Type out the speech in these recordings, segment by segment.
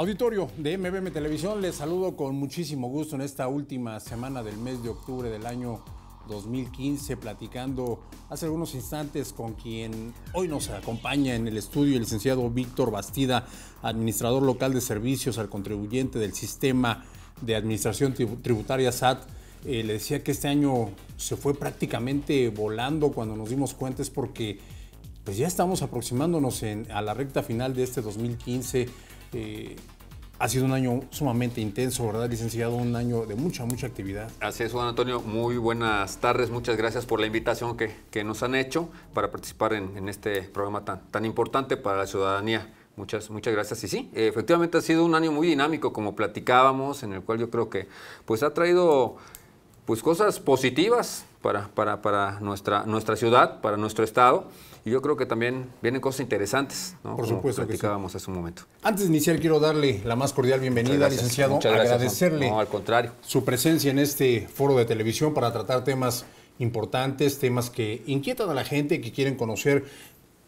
Auditorio de MBM Televisión, les saludo con muchísimo gusto en esta última semana del mes de octubre del año 2015, platicando hace algunos instantes con quien hoy nos acompaña en el estudio, el licenciado Víctor Bastida, administrador local de servicios al contribuyente del sistema de administración tributaria SAT. Eh, le decía que este año se fue prácticamente volando cuando nos dimos cuenta, es porque pues ya estamos aproximándonos a la recta final de este 2015 este, ha sido un año sumamente intenso, ¿verdad, licenciado? Un año de mucha, mucha actividad. Así es, Juan Antonio. Muy buenas tardes. Muchas gracias por la invitación que, nos han hecho para participar en, este programa tan, importante para la ciudadanía. Muchas, muchas gracias. Y sí, efectivamente ha sido un año muy dinámico, como platicábamos, en el cual yo creo que pues ha traído pues cosas positivas para, para nuestra, nuestra ciudad, para nuestro estado. Y yo creo que también vienen cosas interesantes, Por supuesto. Platicábamos que hace un momento. Antes de iniciar, quiero darle la más cordial bienvenida, licenciado. agradecerle su presencia en este foro de televisión para tratar temas importantes, temas que inquietan a la gente, que quieren conocer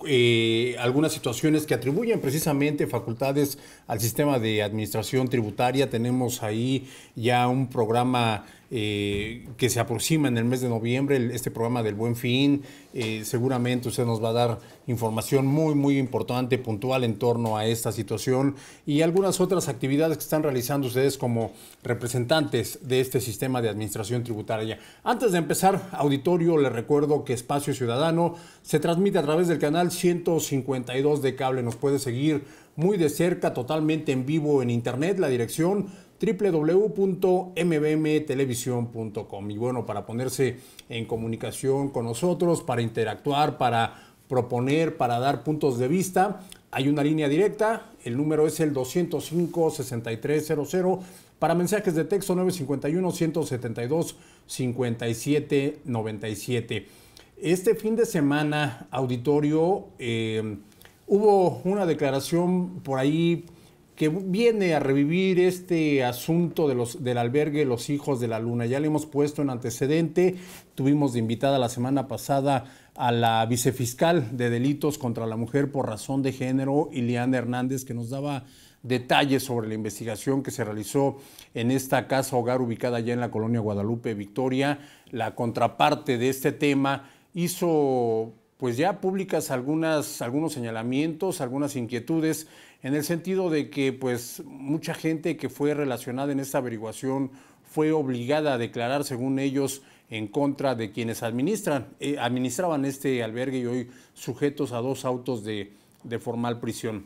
eh, algunas situaciones que atribuyen precisamente facultades al sistema de administración tributaria. Tenemos ahí ya un programa eh, que se aproxima en el mes de noviembre, este programa del Buen Fin. Eh, seguramente usted nos va a dar información muy, muy importante, puntual en torno a esta situación y algunas otras actividades que están realizando ustedes como representantes de este sistema de administración tributaria. Antes de empezar, auditorio, le recuerdo que Espacio Ciudadano se transmite a través del canal 152 de cable. Nos puede seguir muy de cerca, totalmente en vivo en internet. La dirección www.mbmtelevisión.com. Y bueno, para ponerse en comunicación con nosotros, para interactuar, para proponer, para dar puntos de vista, hay una línea directa, el número es el 205-6300. Para mensajes de texto 951-172-5797. Este fin de semana, auditorio, eh, hubo una declaración por ahí que viene a revivir este asunto de los, del albergue Los Hijos de la Luna. Ya le hemos puesto en antecedente, tuvimos de invitada la semana pasada a la vicefiscal de delitos contra la mujer por razón de género, Ileana Hernández, que nos daba detalles sobre la investigación que se realizó en esta casa hogar ubicada allá en la colonia Guadalupe Victoria. La contraparte de este tema hizo pues ya públicas algunas, algunos señalamientos, algunas inquietudes, en el sentido de que pues mucha gente que fue relacionada en esta averiguación fue obligada a declarar, según ellos, en contra de quienes administran, eh, administraban este albergue y hoy sujetos a dos autos de, de formal prisión.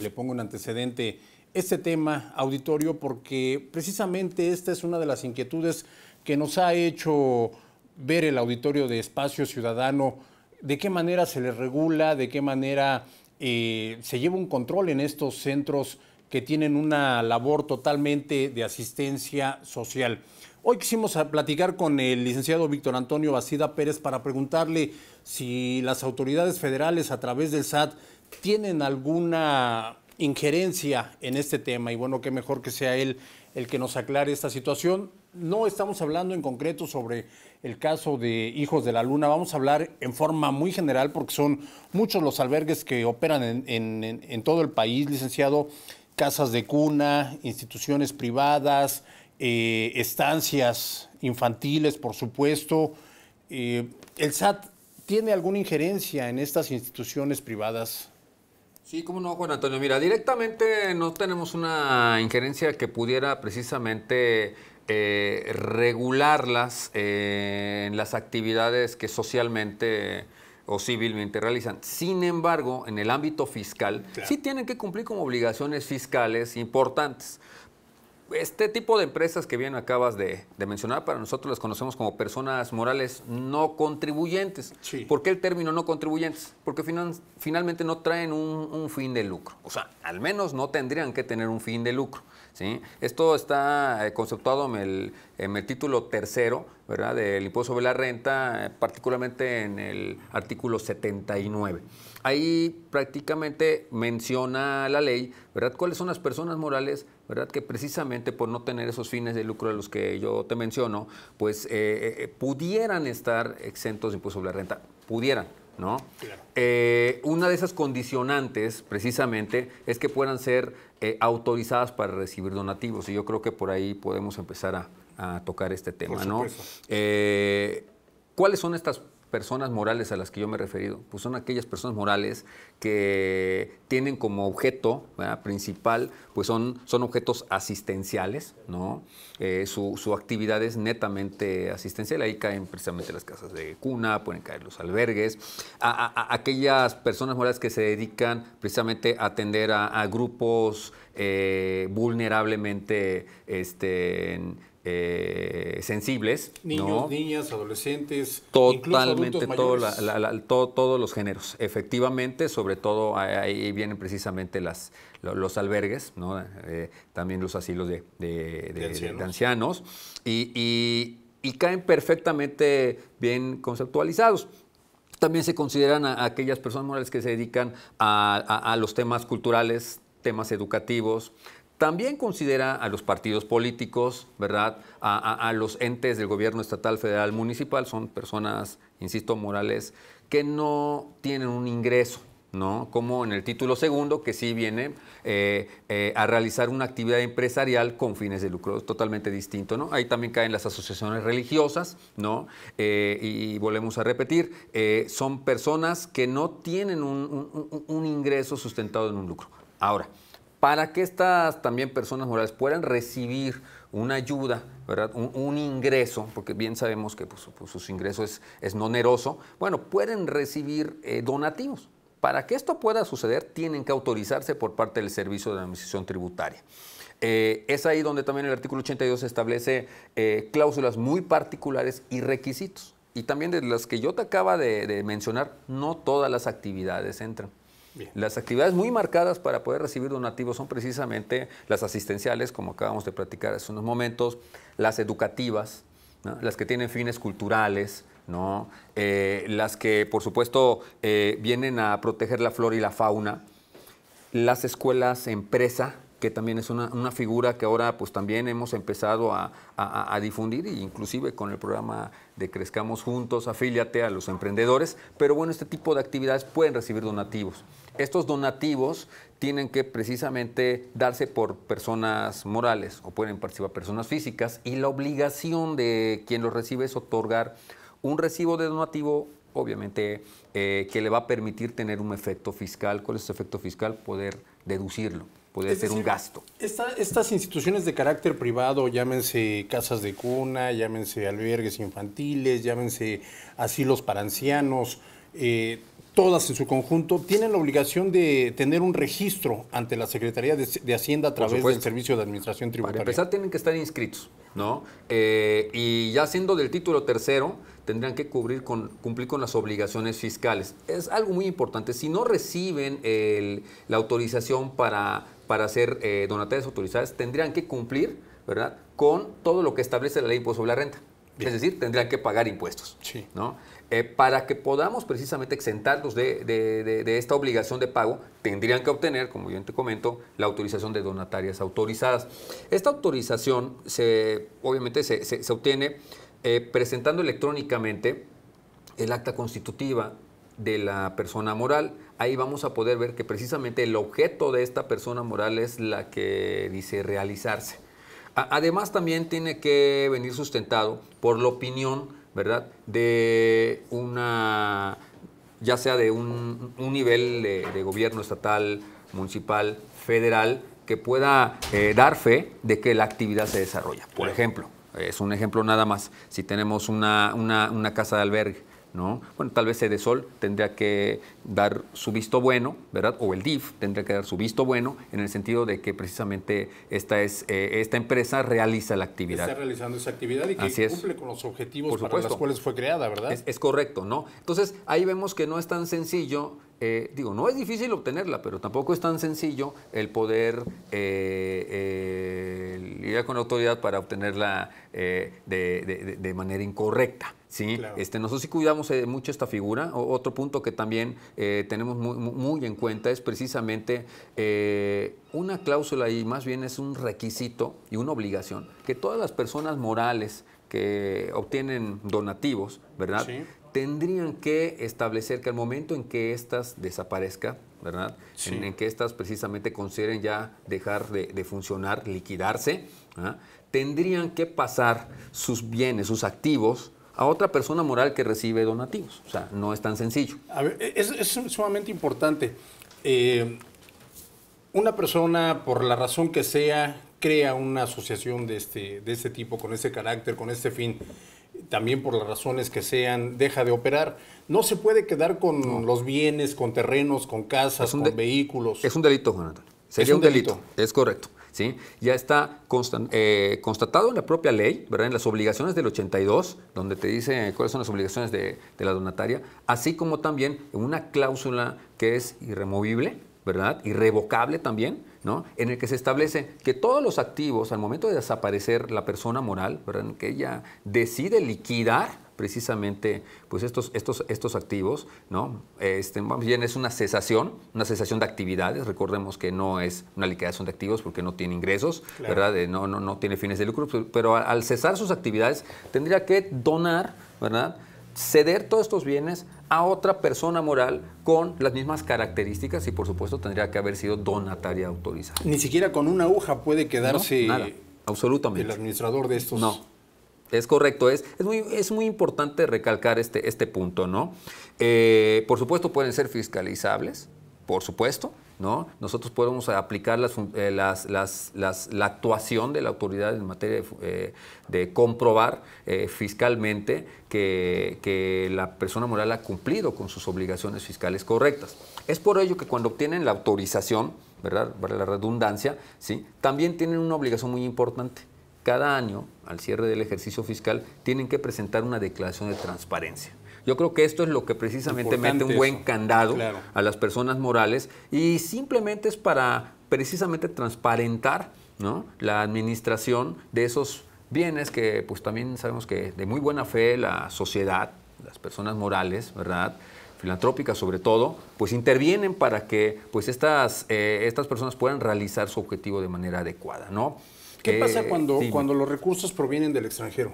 Le pongo un antecedente este tema, auditorio, porque precisamente esta es una de las inquietudes que nos ha hecho ver el auditorio de Espacio Ciudadano de qué manera se les regula, de qué manera eh, se lleva un control en estos centros que tienen una labor totalmente de asistencia social. Hoy quisimos platicar con el licenciado Víctor Antonio Basida Pérez para preguntarle si las autoridades federales a través del SAT tienen alguna injerencia en este tema y bueno, qué mejor que sea él el que nos aclare esta situación. No estamos hablando en concreto sobre el caso de Hijos de la Luna, vamos a hablar en forma muy general porque son muchos los albergues que operan en, todo el país, licenciado, casas de cuna, instituciones privadas, eh, estancias infantiles, por supuesto. Eh, ¿El SAT tiene alguna injerencia en estas instituciones privadas? Sí, cómo no, Juan Antonio. Mira, directamente no tenemos una injerencia que pudiera precisamente eh, regularlas eh, en las actividades que socialmente o civilmente realizan. Sin embargo, en el ámbito fiscal, sí tienen que cumplir con obligaciones fiscales importantes. Este tipo de empresas que bien acabas de, mencionar, para nosotros las conocemos como personas morales no contribuyentes. ¿Por qué el término no contribuyentes? Porque finalmente no traen un, fin de lucro. O sea, al menos no tendrían que tener un fin de lucro. Esto está eh, conceptuado en el, título tercero del impuesto sobre la renta, eh, particularmente en el artículo 79. Ahí prácticamente menciona la ley ¿verdad? cuáles son las personas morales ¿verdad? Que precisamente por no tener esos fines de lucro de los que yo te menciono, pues eh, eh, eh, pudieran estar exentos de impuesto sobre la renta. Pudieran, ¿no? una de esas condicionantes, precisamente, es que puedan ser autorizadas para recibir donativos. Y yo creo que por ahí podemos empezar a, tocar este tema, ¿no? ¿Cuáles son estas personas morales a las que yo me he referido, pues son aquellas personas morales que tienen como objeto principal, pues son, son objetos asistenciales, ¿no? Eh, su, actividad es netamente asistencial, ahí caen precisamente las casas de cuna, pueden caer los albergues, a, aquellas personas morales que se dedican precisamente a atender a, grupos eh, vulnerablemente este, eh, sensibles. Niños, niñas, adolescentes. Totalmente, todo todos los géneros. Efectivamente, sobre todo ahí vienen precisamente las, los albergues, ¿no? Eh, también los asilos de, ancianos. y, caen perfectamente bien conceptualizados. También se consideran aquellas personas morales que se dedican a los temas culturales, temas educativos, también considera a los partidos políticos, ¿verdad? A, los entes del gobierno estatal, federal, municipal, son personas, insisto, morales, que no tienen un ingreso, ¿no? Como en el título segundo, que sí viene eh, eh, a realizar una actividad empresarial con fines de lucro, totalmente distinto, ¿no? Ahí también caen las asociaciones religiosas, ¿no? Eh, y, volvemos a repetir, son personas que no tienen un, un ingreso sustentado en un lucro. Ahora, para que estas también personas morales puedan recibir una ayuda, ¿verdad? Un, ingreso, porque bien sabemos que pues, pues, sus ingresos es, es bueno, pueden recibir eh, donativos. Para que esto pueda suceder, tienen que autorizarse por parte del Servicio de Administración Tributaria. Eh, es ahí donde también el artículo 82 establece eh, cláusulas muy particulares y requisitos. Y también de las que yo te acaba de mencionar, no todas las actividades entran. Las actividades muy marcadas para poder recibir donativos son precisamente las asistenciales, como acabamos de platicar hace unos momentos, las educativas, las que tienen fines culturales, eh, las que por supuesto eh, vienen a proteger la flora y la fauna, las escuelas empresa, que también es una, figura que ahora pues, también hemos empezado a, a, difundir, e inclusive con el programa de Crezcamos Juntos, afíliate a los emprendedores, pero bueno, este tipo de actividades pueden recibir donativos. Estos donativos tienen que precisamente darse por personas morales o pueden participar personas físicas y la obligación de quien los recibe es otorgar un recibo de donativo obviamente eh, que le va a permitir tener un efecto fiscal. ¿Cuál es ese efecto fiscal? Poder deducirlo, poder ser hacer un gasto. estas instituciones de carácter privado, llámense casas de cuna, llámense albergues infantiles, llámense asilos para ancianos, eh, todas en su conjunto, tienen la obligación de tener un registro ante la Secretaría de, Hacienda a través del Servicio de Administración Tributaria. Para empezar, tienen que estar inscritos, ¿no? Eh, y ya siendo del título tercero, tendrían que cubrir con, cumplir con las obligaciones fiscales. Es algo muy importante. Si no reciben la autorización para, para ser eh, donatarias autorizadas, tendrían que cumplir, ¿verdad?, con todo lo que establece la ley de sobre la renta. Es decir, tendrían que pagar impuestos. ¿no? Eh, para que podamos precisamente exentarlos de, de, esta obligación de pago, tendrían que obtener, como yo te comento, la autorización de donatarias autorizadas. Esta autorización se, obviamente se, obtiene eh, presentando electrónicamente el acta constitutiva de la persona moral. Ahí vamos a poder ver que precisamente el objeto de esta persona moral es la que dice realizarse. Además, también tiene que venir sustentado por la opinión, ¿verdad?, de una, ya sea de un, nivel de, gobierno estatal, municipal, federal, que pueda eh, dar fe de que la actividad se desarrolla. Por ejemplo, es un ejemplo nada más, si tenemos una casa de albergue, ¿no? Bueno, tal vez Sol tendría que dar su visto bueno, ¿verdad? O el DIF tendría que dar su visto bueno en el sentido de que precisamente esta, es, eh, esta empresa realiza la actividad. Está realizando esa actividad y que cumple con los objetivos Por para los cuales fue creada, ¿verdad? Es, correcto, ¿no? Entonces, ahí vemos que no es tan sencillo eh, digo, no es difícil obtenerla, pero tampoco es tan sencillo el poder eh, lidiar con la autoridad para obtenerla de manera incorrecta. ¿sí? Este, nosotros sí cuidamos eh, mucho esta figura. otro punto que también eh, tenemos muy, en cuenta es precisamente eh, una cláusula y más bien es un requisito y una obligación que todas las personas morales que obtienen donativos, ¿verdad? Tendrían que establecer que al momento en que éstas desaparezca, ¿verdad? En, que éstas precisamente consideren ya dejar de, funcionar, liquidarse, ¿ah? tendrían que pasar sus bienes, sus activos, a otra persona moral que recibe donativos. O sea, no es tan sencillo. E-, es, sumamente importante. Eh, una persona, por la razón que sea, crea una asociación de este, de este tipo, con ese carácter, con este fin, también por las razones que sean, deja de operar. No se puede quedar con los bienes, con terrenos, con casas, con vehículos. Es un delito, Jonathan. Sería un, delito. Es correcto. ¿sí? Ya está eh, constatado en la propia ley, ¿verdad? En las obligaciones del 82, donde te dice cuáles son las obligaciones de, la donataria, así como también en una cláusula que es irremovible, ¿verdad? Irrevocable también, ¿no? En el que se establece que todos los activos, al momento de desaparecer la persona moral, ¿verdad? Que ella decide liquidar, precisamente pues estos, estos, estos activos, ¿no? Este, bien, es una cesación, una cesación de actividades, recordemos que no es una liquidación de activos porque no tiene ingresos, ¿verdad? No, no, no tiene fines de lucro, pero al cesar sus actividades tendría que donar, ¿verdad? ceder todos estos bienes a otra persona moral con las mismas características y por supuesto tendría que haber sido donataria autorizada. Ni siquiera con una aguja puede quedarse nada, absolutamente. el administrador de estos. No. Es correcto, es, es, muy, es muy importante recalcar este, este punto, ¿no? Eh, por supuesto pueden ser fiscalizables, por supuesto, ¿no? Nosotros podemos aplicar las, eh, las, las, la actuación de la autoridad en materia de, eh, comprobar fiscalmente que, que, la persona moral ha cumplido con sus obligaciones fiscales correctas. Es por ello que cuando obtienen la autorización, ¿verdad? Para la redundancia, ¿sí? También tienen una obligación muy importante cada año, al cierre del ejercicio fiscal, tienen que presentar una declaración de transparencia. Yo creo que esto es lo que precisamente mete un buen candado a las personas morales y simplemente es para precisamente transparentar la administración de esos bienes que pues también sabemos que de muy buena fe la sociedad, las personas morales, ¿verdad? filantrópicas sobre todo, pues intervienen para que pues estas, eh, estas personas puedan realizar su objetivo de manera adecuada, ¿no? ¿Qué pasa cuando, cuando los recursos provienen del extranjero?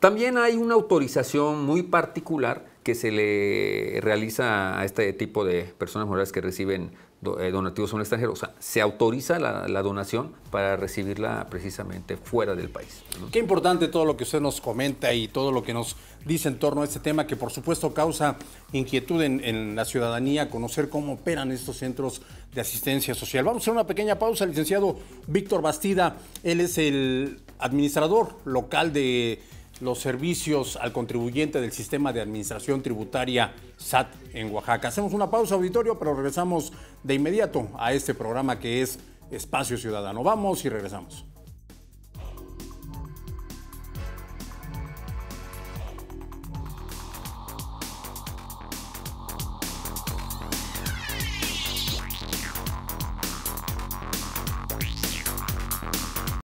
También hay una autorización muy particular que se le realiza a este tipo de personas morales que reciben eh, donativos son extranjeros. O sea, se autoriza la, donación para recibirla precisamente fuera del país. Qué importante todo lo que usted nos comenta y todo lo que nos dice en torno a este tema, que por supuesto causa inquietud en, la ciudadanía, conocer cómo operan estos centros de asistencia social. Vamos a hacer una pequeña pausa, licenciado Víctor Bastida. Él es el administrador local de los servicios al contribuyente del sistema de administración tributaria SAT en Oaxaca. Hacemos una pausa auditorio, pero regresamos de inmediato a este programa que es Espacio Ciudadano. Vamos y regresamos.